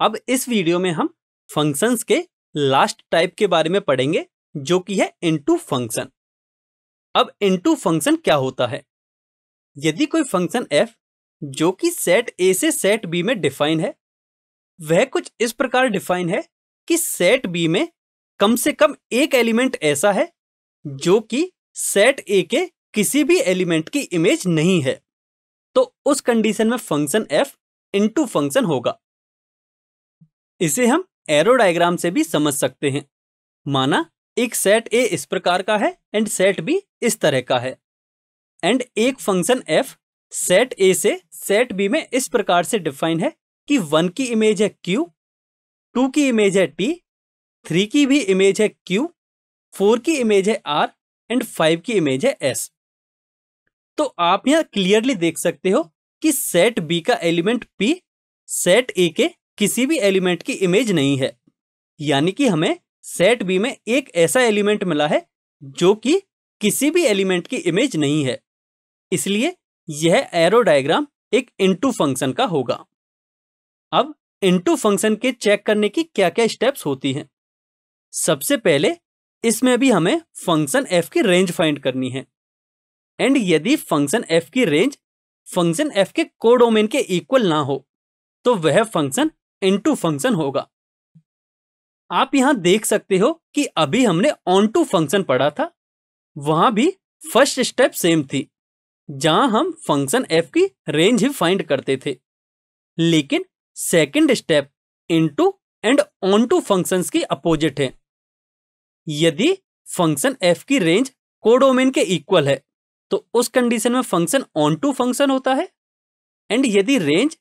अब इस वीडियो में हम फंक्शंस के लास्ट टाइप के बारे में पढ़ेंगे जो कि है इनटू फंक्शन अब इनटू फंक्शन क्या होता है यदि कोई फंक्शन एफ जो कि सेट ए से सेट बी में डिफाइन है वह कुछ इस प्रकार डिफाइन है कि सेट बी में कम से कम एक एलिमेंट ऐसा है जो कि सेट ए के किसी भी एलिमेंट की इमेज नहीं है तो उस कंडीशन में फंक्शन एफ इनटू फंक्शन होगा इसे हम एरो डायग्राम से भी समझ सकते हैं माना एक सेट ए इस प्रकार का है एंड सेट बी इस तरह का है एंड एक फंक्शन एफ सेट ए से सेट बी में इस प्रकार से डिफाइन है कि वन की इमेज है क्यू टू की इमेज है टी थ्री की भी इमेज है क्यू फोर की इमेज है आर एंड फाइव की इमेज है एस तो आप यहां क्लियरली देख सकते हो कि सेट बी का एलिमेंट पी सेट ए के किसी भी एलिमेंट की इमेज नहीं है यानी कि हमें सेट बी में एक ऐसा एलिमेंट मिला है जो कि किसी भी एलिमेंट की इमेज नहीं है इसलिए यह एरो डायग्राम एक इनटू फंक्शन का होगा अब इनटू फंक्शन के चेक करने की क्या क्या स्टेप्स होती हैं सबसे पहले इसमें भी हमें फंक्शन एफ की रेंज फाइंड करनी है एंड यदि फंक्शन एफ की रेंज फंक्शन एफ के कोडोमेन के इक्वल ना हो तो वह फंक्शन इनटू फंक्शन होगा आप यहां देख सकते हो कि अभी हमने ऑन टू फंक्शन पढ़ा था वहां भी फर्स्ट स्टेप सेम थी जहां हम फंक्शन एफ की रेंज ही फाइंड करते थे लेकिन second step into and onto function की अपोजिट है यदि फंक्शन एफ की रेंज कोडोमेन के इक्वल है तो उस कंडीशन में फंक्शन ऑन टू फंक्शन होता है एंड यदि रेंज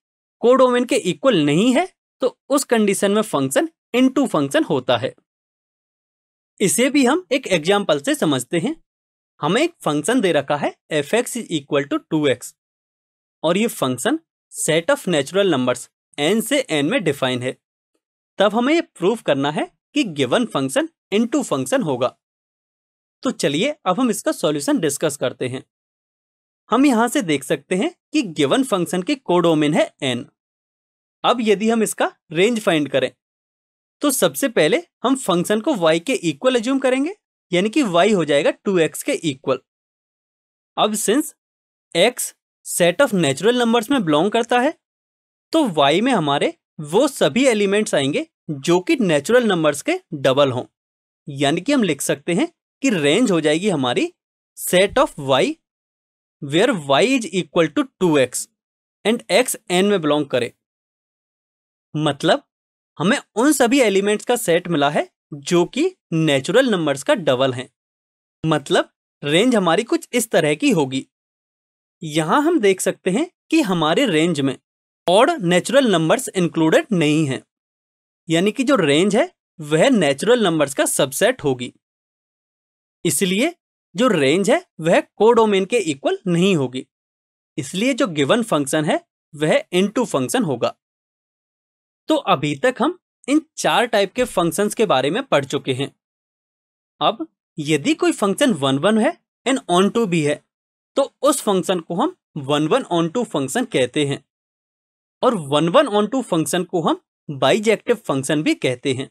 कोडोमेन के इक्वल नहीं है तो उस कंडीशन में फंक्शन इनटू फंक्शन होता है इसे भी हम एक एग्जाम्पल से समझते हैं हमें एक फंक्शन दे रखा है F X is equal to two X और ये function set of natural numbers N से एन में डिफाइन है तब हमें ये प्रूव करना है कि गिवन फंक्शन इनटू फंक्शन होगा तो चलिए अब हम इसका सॉल्यूशन डिस्कस करते हैं हम यहां से देख सकते हैं कि गिवन फंक्शन के कोडोमेन है एन अब यदि हम इसका रेंज फाइंड करें तो सबसे पहले हम फंक्शन को y के इक्वल एज्यूम करेंगे यानी कि y हो जाएगा 2x के इक्वल अब since x set of natural numbers में बिलोंग करता है तो y में हमारे वो सभी एलिमेंट्स आएंगे जो कि नेचुरल नंबर्स के डबल हों यानी कि हम लिख सकते हैं कि रेंज हो जाएगी हमारी set of y where y is equal to two X and X N में बिलोंग करे मतलब हमें उन सभी एलिमेंट्स का सेट मिला है जो कि नेचुरल नंबर्स का डबल है मतलब रेंज हमारी कुछ इस तरह की होगी यहां हम देख सकते हैं कि हमारे रेंज में और नेचुरल नंबर्स इंक्लूडेड नहीं है यानी कि जो रेंज है वह नेचुरल नंबर्स का सबसेट होगी इसलिए जो रेंज है वह कोडोमेन के इक्वल नहीं होगी इसलिए जो गिवन फंक्शन है वह इनटू फंक्शन होगा तो अभी तक हम इन चार टाइप के फंक्शंस के बारे में पढ़ चुके हैं अब यदि कोई फंक्शन वन वन है एंड ऑन टू भी है तो उस फंक्शन को हम one one onto function कहते हैं और one one onto function को हम बाइजेक्टिव फंक्शन भी कहते हैं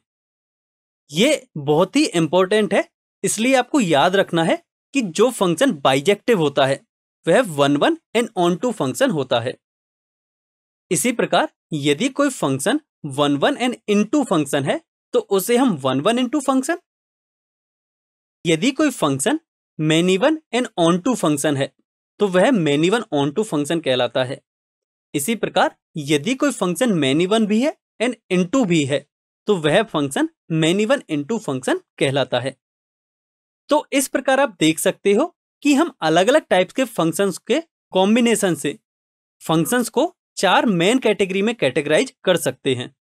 ये बहुत ही इंपॉर्टेंट है इसलिए आपको याद रखना है कि जो फंक्शन बाइजेक्टिव होता है वह one one and onto function होता है इसी प्रकार यदि कोई function one one and into function है तो उसे हम वन वन इंटू फंक्शन यदि कोई function many one and onto function है तो वह many one onto function कहलाता है इसी प्रकार यदि कोई फंक्शन मैनी वन भी है एंड इंटू भी है तो वह function many one into function कहलाता है तो इस प्रकार आप देख सकते हो कि हम अलग अलग टाइप्स के फंक्शंस के कॉम्बिनेशन से फंक्शंस को चार मेन कैटेगरी में कैटेगराइज कर सकते हैं